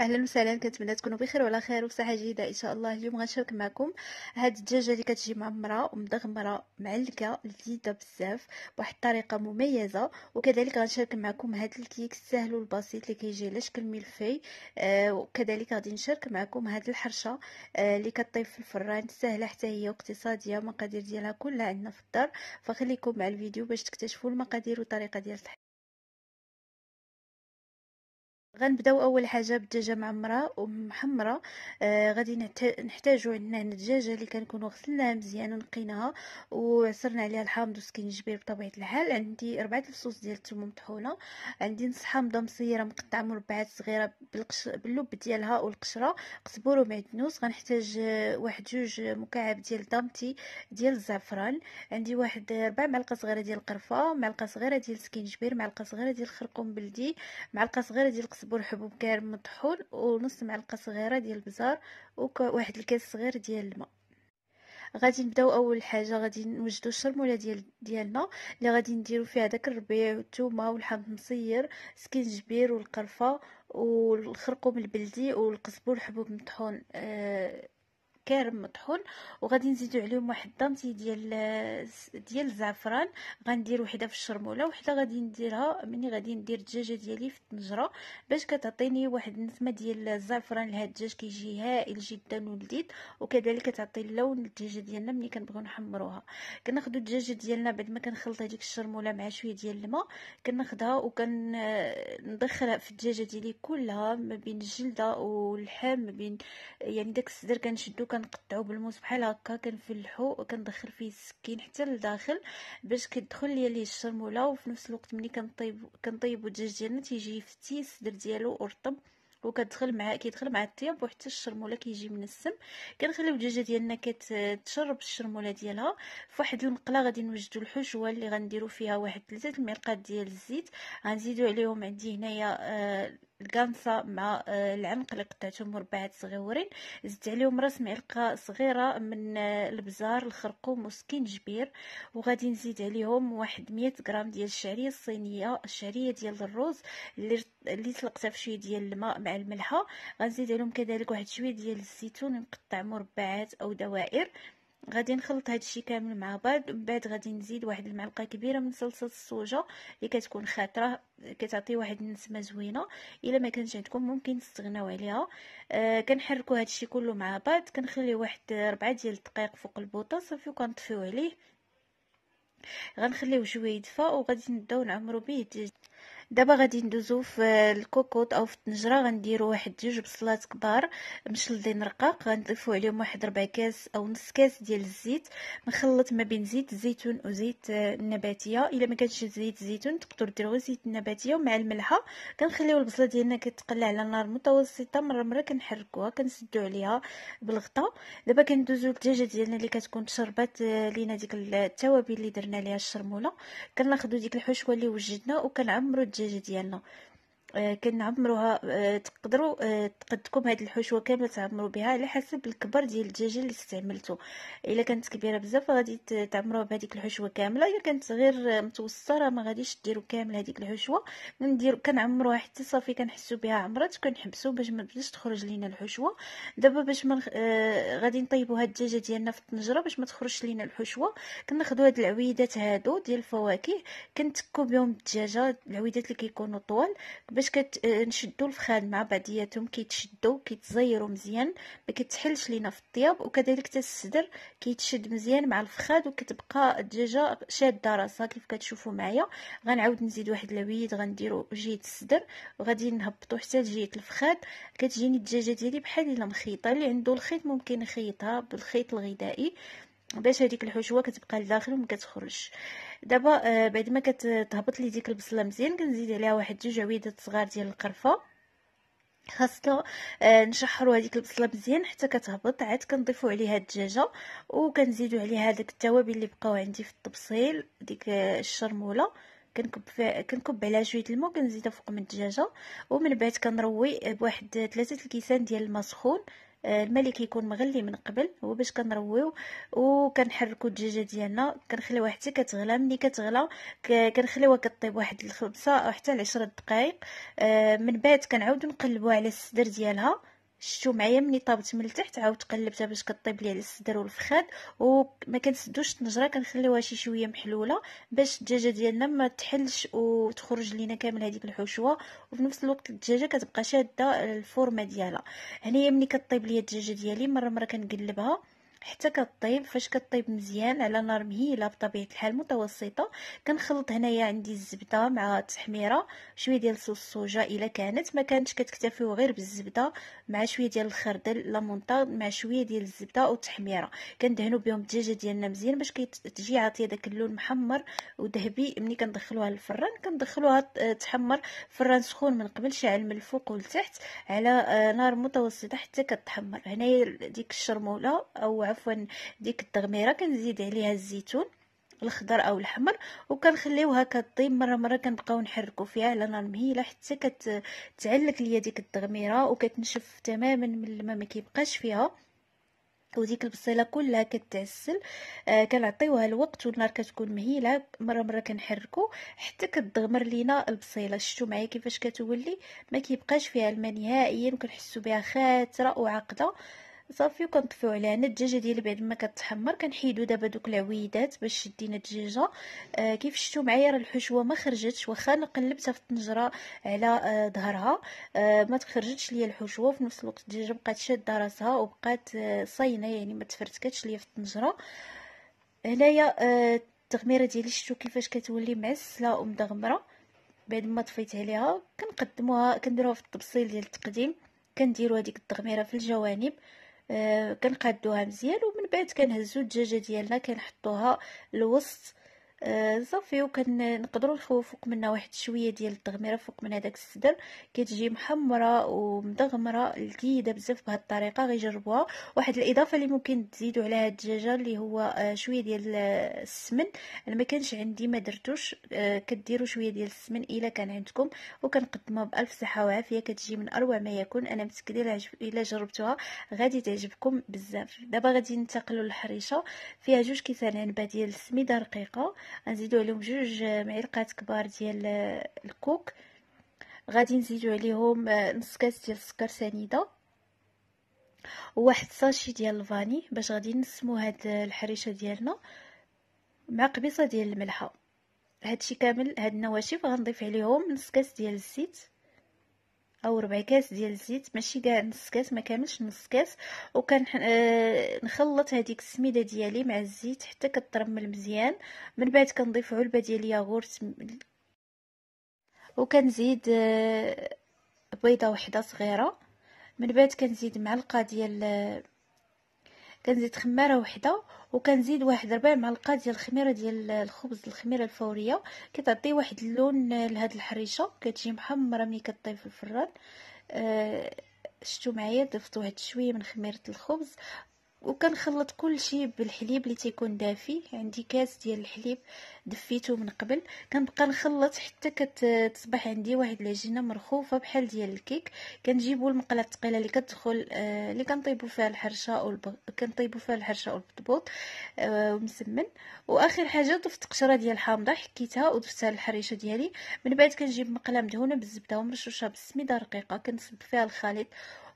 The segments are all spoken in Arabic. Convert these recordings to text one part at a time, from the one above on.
اهلا وسهلا كنتمنى تكونوا بخير وعلى خير وصحه جيده ان شاء الله اليوم غنشارك معكم هاد الدجاجه اللي كتجي معمره ومدغمره معلكه لذيذه بزاف بواحد الطريقه مميزه وكذلك غنشارك معكم هاد الكيك السهل والبسيط اللي كيجي على شكل ملفي آه وكذلك غادي نشارك معكم هاد الحرشه آه اللي كطيب في الفران سهله حتى هي اقتصادية المقادير ديالها كلها عندنا في الدار فخليكم مع الفيديو باش تكتشفوا المقادير والطريقه ديال غنبداو اول حاجه بالدجاجه معمره ومحمره آه غادي نحتاجو عندنا هنا الدجاجه اللي كنكونو غسلناها مزيان ونقيناها وعصرنا عليها الحامض والسكينجبير بطبيعه الحال عندي ربعة الفصوص ديال الثوم مطحونه عندي نص حامضه مصيره مقطعه مربعات صغيره بالقش باللب ديالها والقشره قزبور ومعدنوس غنحتاج آه، واحد جوج مكعب ديال دامتي ديال الزعفران عندي واحد آه، ربع معلقه صغيره ديال القرفه معلقه صغيره ديال السكينجبير معلقه صغيره ديال الخرقوم بلدي معلقه صغيره ديال القزبر كيعجبوا الحبوب كارم مطحون ونص معلقه صغيره ديال البزار وواحد الكاس صغير ديال الماء غادي نبداو اول حاجه غادي نوجدو الشرموله ديال ديالنا اللي غادي نديرو فيها داك الربيع والثومه والحامض المصير سكينجبير والقرفه والخرقوم البلدي والقزبر حبوب مطحون آه كارم مطحون وغادي نزيدو عليهم واحد الدامتي ديال ديال الزعفران غندير وحده في الشرموله وحده غادي نديرها ملي غادي ندير الدجاجه ديالي في الطنجره باش كتعطيني واحد النسمه ديال الزعفران لهاد الدجاج كيجي هائل جدا ولذيذ وكذلك كتعطي اللون للدجاجه ديالنا ملي كنبغيو نحمروها كناخذوا الدجاجه ديالنا بعد ما كنخلط هذيك الشرموله مع شويه ديال الماء كناخذها وكندخلها في الدجاجه ديالي كلها ما بين الجلده واللحم ما بين يعني داك الصدر كنشدو وكنقطعو بالموس بحال هكا كنفلحو وكندخل فيه السكين حتى لداخل باش كيدخل ليا ليه الشرموله وفي نفس الوقت ملي كنطيب كنطيبو الدجاج ديالنا تيجي يفتي الصدر ديالو ورطب وكتدخل مع كيدخل مع الطياب وحتى الشرموله كيجي من السم كنخليو الدجاجه ديالنا كتشرب الشرموله ديالها فواحد المقله غادي نوجدو الحشوه اللي غنديرو فيها واحد ثلاثه المعلقات ديال الزيت غنزيدو عليهم عندي هنايا آه الكانسا مع آه، العنق اللي قطعتهم مربعات صغيورين زدت عليهم راس معلقه صغيره من آه، البزار الخرقوم وسكينجبير وغادي نزيد عليهم واحد 100 غرام ديال الشعريه الصينيه الشعريه ديال الروز اللي اللي سلقتها في شويه ديال الماء مع الملحه غنزيد عليهم كذلك واحد شويه ديال الزيتون مقطع مربعات او دوائر غادي نخلط هذا الشيء كامل مع بعض من بعد غادي نزيد واحد المعلقه كبيره من صلصه الصوجه اللي كتكون خاطره كتعطي واحد النسمه زوينه الا ما كانش عندكم ممكن تستغناو عليها آه كنحركوا هذا الشيء كله مع بعض كنخليه واحد 4 ديال الدقائق فوق البوطه صافي وكنطفيو عليه غنخليوه شويه يدفى وغادي نبداو نعمرو به دابا غادي ندوزو في الكوكوط او في الطنجره غنديرو واحد جوج بصلات كبار مشلدين رقاق غنضيفو عليهم واحد ربع كاس او نص كاس ديال الزيت نخلط ما بين زيت الزيتون وزيت النباتيه الا ما كانش زيت الزيتون ديرو غير زيت النباتيه ومع الملحه كنخليو البصله ديالنا كتقلى على نار متوسطه مره مره كنحركوها كنسدو عليها بالغطاء دابا كندوزو للدجاجه ديالنا اللي كتكون تشربات آه، لينا ديك التوابل اللي درنا ليها الشرموله كناخذو ديك الحشوه اللي وجدنا وكنعمرو الدجاجه 这直接讲了。آه، كان عمروها آه، تقدروا آه، تقدكم هاد الحشوه كامله تعمروا بها على حسب الكبر ديال الدجاجه اللي استعملتو الا كانت كبيره بزاف غادي تعمروها بهذيك الحشوه كامله الا كانت غير متوسطه راه ما غاديش ديروا كامل هذيك الحشوه نديرو كنعمروها حتى صافي كنحسو بها عمرات كنحبسوا باش ما تبداش تخرج لينا الحشوه دابا باش من غادي نطيبوا هاد الدجاجه ديالنا في الطنجره باش ما تخرجش لينا الحشوه كناخذوا هاد العويدات هادو ديال الفواكه كنتكو بهم الدجاجه العويدات اللي كيكونوا طوال باش باش كنشدو آه، الفخاد مع بعضياتهم كيتشدو كيتزيروا مزيان ما كتحلش لينا في الطياب وكذلك حتى الصدر كيتشد مزيان مع الفخاد وكتبقى الدجاجه شاده راسها كيف كتشوفوا معايا غنعاود نزيد واحد لويد غنديروا جهه الصدر وغادي نهبطوا حتى لجهه الفخاد كتجيني الدجاجه ديالي بحال الا مخيطه اللي عنده الخيط ممكن يخيطها بالخيط الغذائي باش هذيك الحشوه كتبقى لداخل وما كتخرجش دابا آه، بعد ما كتهبط لي ديك البصله مزيان كنزيد عليها واحد جوج عويدات صغار ديال القرفه خاصنا آه، نشحروا هذيك البصله مزيان حتى كتهبط عاد كنضيفوا عليها الدجاجه وكنزيدوا عليها داك التوابل اللي بقاو عندي في الطبسيل ديك آه، الشرموله كنكب كنكب عليها شويه الماء كنزيدها فوق من الدجاجه ومن بعد كنروي بواحد ثلاثه الكيسان ديال الماء سخون آه، الملي كيكون مغلي من قبل هو باش كنرويو وكنحركو الدجاجه ديالنا كنخليوها حتى كتغلى ملي كتغلى كنخليوها كطيب واحد الخمسة او حتى 10 دقائق آه، من بعد كنعاودو نقلبوها على الصدر ديالها شتو معايا ملي طابت من التحت عاود قلبتها باش كطيب لي على الصدر والفخاد وما كنسدوش الطنجره كنخليوها شي شويه محلوله باش الدجاجه ديالنا ما تحلش وتخرج لينا كامل هذيك الحشوه وفي نفس الوقت الدجاجه كتبقى شاده الفورمه ديالها هنايا ملي كطيب لي الدجاجه ديالي مره مره كنقلبها حتى كطيب فاش كطيب مزيان على نار مهيله بطبيعه الحال متوسطه كنخلط هنايا عندي الزبده مع التحميره شويه ديال صوص الصوجا الا كانت ما كانتش كتكتفيو غير بالزبده مع شويه ديال الخردل لا مع شويه ديال الزبده والتحميره كندهنوا بهم الدجاجه ديالنا مزيان باش كتجي عاطيه داك اللون محمر وذهبي ملي كندخلوها للفران كندخلوها تحمر فران سخون من قبل شاعل من الفوق والتحت على آه، نار متوسطه حتى كتحمر هنايا ديك الشرموله او عفوا ديك التغميره كنزيد عليها الزيتون الخضر او الاحمر وكنخليوها كطيب مره مره كنبقاو نحركو فيها على نار مهيله حتى كتعلق ليا ديك التغميره وكتنشف تماما من الماء ما كيبقاش فيها وديك البصيله كلها كتعسل آه كنعطيوها الوقت والنار كتكون مهيله مره مره كنحركو حتى كتغمر لينا البصيله شفتوا معايا كيفاش كتولي ما كيبقاش فيها الماء نهائيا كنحسوا بها خاتره وعقده صافي وكنطفيو عليها هنا الدجاجه ديالي بعد ما كتحمر كنحيدو دابا دوك العويدات باش شدينا الدجاجه آه كيف شفتوا معايا راه الحشوه ما خرجتش واخا انا قلبتها في الطنجره على آه ظهرها آه ما تخرجتش ليا الحشوه في نفس الوقت الدجاجه بقات شاده راسها وبقات صينه آه، صاينه يعني ما تفرتكاتش ليا في الطنجره هنايا آه التغميره ديالي شفتوا كيفاش كتولي معسله ومدغمره بعد ما طفيت عليها كنقدموها كنديروها في الطبسيل ديال التقديم كنديروا هذيك التغميره في الجوانب آه، كنقادوها مزيان ومن بعد كنهزو الدجاجه ديالنا كنحطوها الوسط آه، صافي وكنقدروا نخوفوا فوق منها واحد شويه ديال التغميره فوق من هذاك الصدر كتجي محمره ومدغمره لذيذه بزاف بهذه الطريقه غير جربوها واحد الاضافه اللي ممكن تزيدوا عليها الدجاجه اللي هو آه، شويه ديال آه، السمن انا ما كانش عندي ما درتوش كديروا شويه ديال السمن الا كان عندكم وكنقدمها بالف صحه وعافيه كتجي من اروع ما يكون انا متاكده الا جربتوها غادي تعجبكم بزاف دابا غادي ننتقلوا للحريشه فيها جوج كيسان عنبه ديال السميده رقيقه غنزيدو عليهم جوج معلقات كبار ديال الكوك غادي نزيدو عليهم آه، نص كاس ديال السكر سنيده وواحد صاشي ديال الفاني باش غادي نسمو هاد الحريشه ديالنا مع قبيصه ديال الملحه هادشي كامل هاد النواشف غنضيف عليهم نص كاس ديال الزيت او ربع كاس ديال الزيت ماشي كاع نص كاس ما كاملش نص كاس وكان آه نخلط هذيك السميده ديالي مع الزيت حتى كترمل مزيان من بعد كنضيف علبه ديال الياغورت وكنزيد آه بيضه وحده صغيره من بعد كنزيد معلقه ديال آه، كنزيد خماره وحده وكنزيد واحد ربع معلقه ديال الخميره ديال الخبز الخميره الفوريه كتعطي واحد اللون لهاد الحريشه كتجي محمره ملي كطيب في الفران أه شفتوا معايا ضفت واحد شويه من خميره الخبز وكنخلط كل شيء بالحليب اللي تيكون دافي عندي كاس ديال الحليب دفيته من قبل كنبقى نخلط حتى كتصبح عندي واحد العجينه مرخوفه بحال ديال الكيك كنجيبوا المقله الثقيله اللي كتدخل آه، اللي كنطيبوا فيها الحرشه او الب... كنطيبوا فيها الحرشه او البطبوط آه، ومسمن واخر حاجه ضفت قشره ديال الحامضه حكيتها وضفتها للحريشه ديالي من بعد كنجيب مقله مدهونه بالزبده ومرشوشه بالسميده رقيقه كنصب فيها الخليط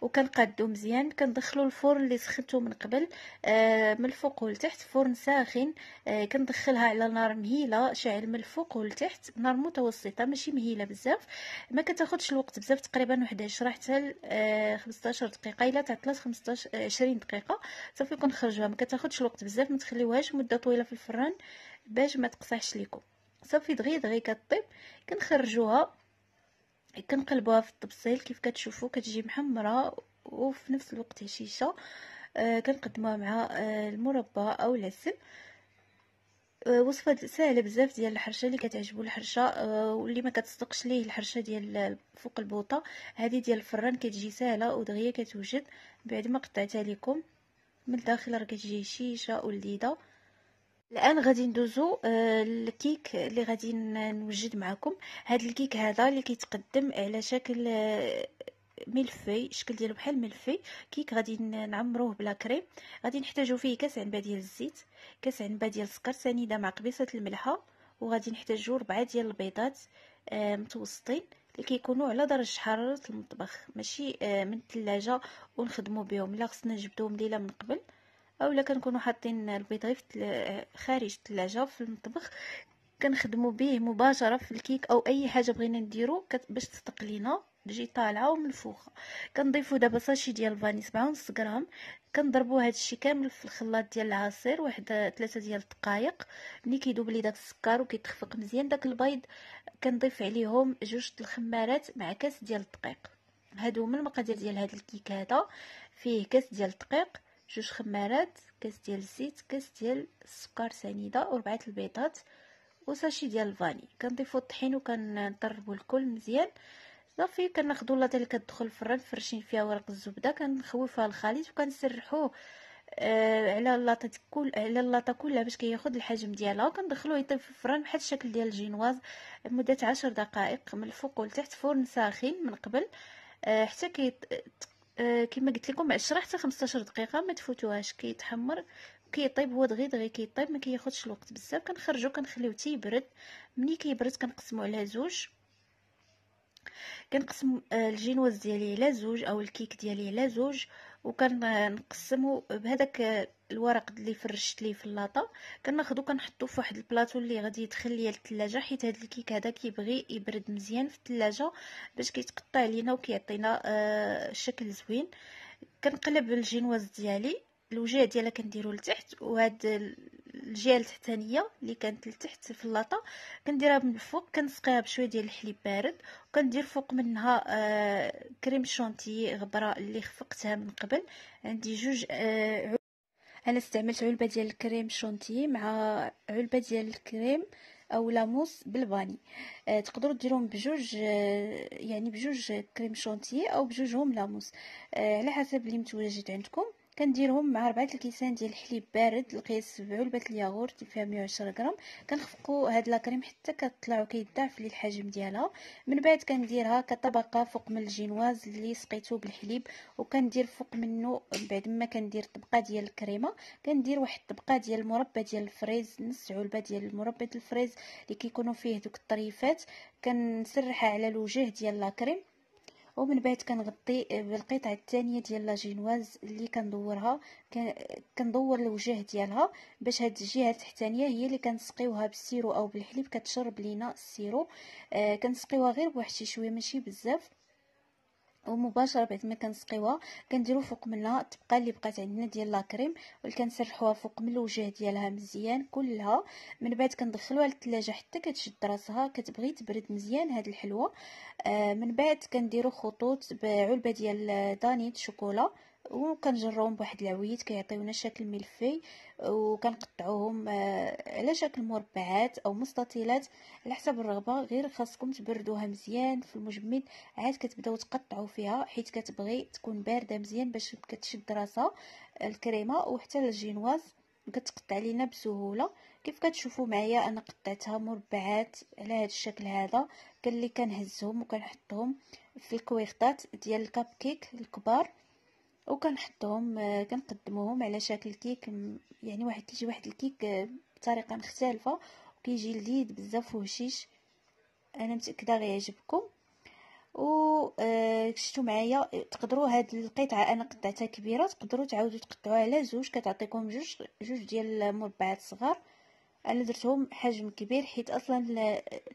وكنقادو مزيان كندخلو الفرن اللي سخنتو من قبل آه من الفوق والتحت فرن ساخن آه كندخلها على نار مهيله شاعل من الفوق والتحت نار متوسطه ماشي مهيله بزاف ما كتاخدش الوقت بزاف تقريبا واحد 11 حتى آه 15 دقيقه الا تعطلات 15 20 دقيقه صافي كنخرجوها ما كتاخدش الوقت بزاف ما تخليوهاش مده طويله في الفران باش ما تقصحش ليكم صافي دغيا دغيا كطيب كنخرجوها كنقلبوها في الطبسيل كيف كتشوفوا كتجي محمره وفي نفس الوقت هشيشه آه كنقدموها مع آه، المربى او العسل آه وصفه سهله بزاف ديال الحرشه اللي كتعجبو الحرشه آه، واللي ما كتصدقش ليه الحرشه ديال فوق البوطه هذه ديال الفران كتجي سهله ودغية كتوجد بعد ما قطعتها لكم من الداخل راه كتجي هشيشه ولذيذه الان غادي ندوزو آه، الكيك اللي غادي نوجد معكم هاد الكيك هذا اللي كيتقدم على شكل آه، ملفي الشكل ديالو بحال ملفي كيك غادي نعمروه بلا كريم غادي نحتاجو فيه كاس عنبه ديال الزيت كاس عنبه ديال السكر سنيده مع قبيصه الملحه وغادي نحتاجو ربعة ديال البيضات آه، متوسطين اللي كيكونوا على درجه حراره المطبخ ماشي من الثلاجه ونخدمو بهم لا خصنا نجبدوهم ليله من قبل اولا كنكونوا حاطين البيض غير خارج الثلاجه في المطبخ كنخدموا به مباشره في الكيك او اي حاجه بغينا نديرو باش تصدق لينا تجي طالعه ومنفوخه كنضيفوا دابا ساشي ديال الفاني ونص غرام كنضربوا هذا الشيء كامل في الخلاط ديال العصير واحد ثلاثة ديال الدقائق ملي كيدوب لي داك السكر وكيتخفق مزيان داك البيض كنضيف عليهم جوج الخمارات مع كاس ديال الدقيق هادو هما المقادير ديال هاد الكيك هذا فيه كاس ديال الدقيق جوج خمارات كاس ديال الزيت كاس ديال السكر سنيده وربعه البيضات وساشي ديال الفاني كنضيفو الطحين وكنضربو الكل مزيان صافي كناخدو لاطه اللي كتدخل الفران فرشين فيها ورق الزبده كنخويو فيها الخليط وكنسرحوه آه على اللاطه كل على اللاطه كلها باش كياخد كي الحجم ديالها وكندخلوه يطيب في الفران بحال الشكل ديال الجينواز لمده عشر دقائق من الفوق ولتحت فرن ساخن من قبل آه حتى كي آه كما قلت لكم 10 حتى 15 دقيقه ما تفوتوهاش كيتحمر كيطيب هو دغيا دغيا كيطيب ما كياخذش الوقت بزاف كنخرجو كنخليو تيبرد ملي كيبرد كنقسمو على زوج كنقسم آه، الجينواز ديالي على زوج او الكيك ديالي على زوج وكنقسمو بهذاك الورق اللي فرشت ليه في اللاطه كناخذو كنحطو في واحد البلاطو اللي غادي يدخل ليا للثلاجه حيت هذا الكيك هذا كيبغي يبرد مزيان في الثلاجه باش كيتقطع لينا وكيعطينا آه شكل زوين كنقلب الجينواز ديالي الوجه ديالها كنديرو لتحت وهاد الجهه التحتانيه اللي كانت لتحت في اللاطه كنديرها من الفوق كنسقيها بشويه ديال الحليب بارد وكندير فوق منها آه كريم شونتي غبره اللي خفقتها من قبل عندي جوج آه انا استعملت علبه ديال الكريم شونتي مع علبه ديال الكريم او لاموس بالفاني آه تقدروا ديروهم بجوج آه يعني بجوج كريم شونتي او بجوجهم لاموس آه على حسب اللي متواجد عندكم كنديرهم مع ربعة الكيسان ديال الحليب بارد القياس علبه الياغورت فيها 110 غرام كنخفقوا هاد لاكريم حتى كطلع وكيضاعف لي الحجم ديالها من بعد كنديرها كطبقه فوق من الجينواز اللي سقيته بالحليب وكندير فوق منه بعد ما كندير طبقه ديال الكريمه كندير واحد الطبقه ديال المربى ديال الفريز نص علبه ديال المربى ديال الفريز اللي كيكونوا فيه دوك الطريفات كنسرحها على الوجه ديال لاكريم ومن بعد كنغطي بالقطعه الثانيه ديال لا جينواز اللي كندورها كندور الوجه ديالها باش هاد الجهه التحتانيه هي اللي كنسقيوها بالسيرو او بالحليب كتشرب لينا السيرو آه كنسقيوها غير بواحد شي شويه ماشي بزاف ومباشره بعد ما كنسقيوها كنديرو فوق منها تبقى اللي بقات عندنا ديال لاكريم كنسرحوها فوق من الوجه ديالها مزيان كلها من بعد كندخلوها للثلاجه حتى كتشد راسها كتبغي تبرد مزيان هاد الحلوه آه من بعد كنديرو خطوط بعلبه ديال دانيت شوكولا وكنجروهم بواحد العويد كيعطيونا شكل ملفي وكنقطعوهم آه، على شكل مربعات او مستطيلات على حسب الرغبه غير خاصكم تبردوها مزيان في المجمد عاد كتبداو تقطعوا فيها حيت كتبغي تكون بارده مزيان باش كتشد راسها الكريمه وحتى الجينواز كتقطع لينا بسهوله كيف كتشوفوا معايا انا قطعتها مربعات على هذا الشكل هذا كان اللي كنهزهم وكنحطهم في الكويخطات ديال الكاب كيك الكبار وكنحطهم آه، كنقدموهم على شكل كيك يعني واحد كيجي واحد الكيك آه، بطريقه مختلفه وكيجي لذيذ بزاف وهشيش انا متاكده غيعجبكم و آه، شفتوا معايا تقدروا هاد القطعه انا قطعتها كبيره تقدروا تعاودوا تقطعوها على جوج كتعطيكم جوج جوج ديال المربعات صغار انا درتهم حجم كبير حيت اصلا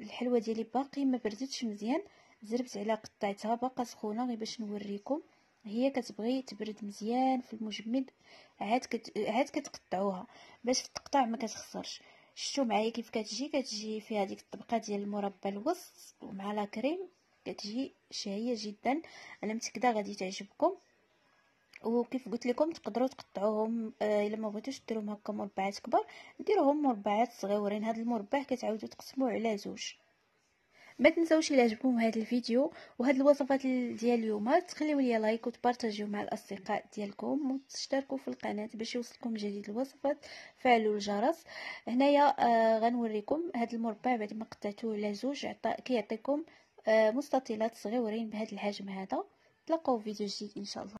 الحلوه ديالي باقي ما بردتش مزيان زربت على قطعتها باقا سخونه غير باش نوريكم هي كتبغي تبرد مزيان في المجمد عاد كت... عاد كتقطعوها باش تقطع ما كتخسرش شفتوا معايا كيف كتجي كتجي فيها ديك الطبقه ديال المربى الوسط ومع لا كريم كتجي شهيه جدا انا متاكده غادي تعجبكم وكيف قلت لكم تقدروا تقطعوهم آه، الا آه ما بغيتوش ديروهم هكا مربعات كبار ديروهم مربعات صغيورين هاد المربع كتعاودوا تقسموه على زوج ما تنساوش الى عجبكم هذا الفيديو وهاد الوصفات ديال اليوم تخليو لي لايك وتبارطاجيو مع الاصدقاء ديالكم وتشتركوا في القناه باش يوصلكم جديد الوصفات فعلوا الجرس هنايا آه غنوريكم هذا المربع بعد ما قطعتوه زوج كيعطيكم آه مستطيلات صغيورين بهذا الحجم هذا تلقاو فيديو جديد ان شاء الله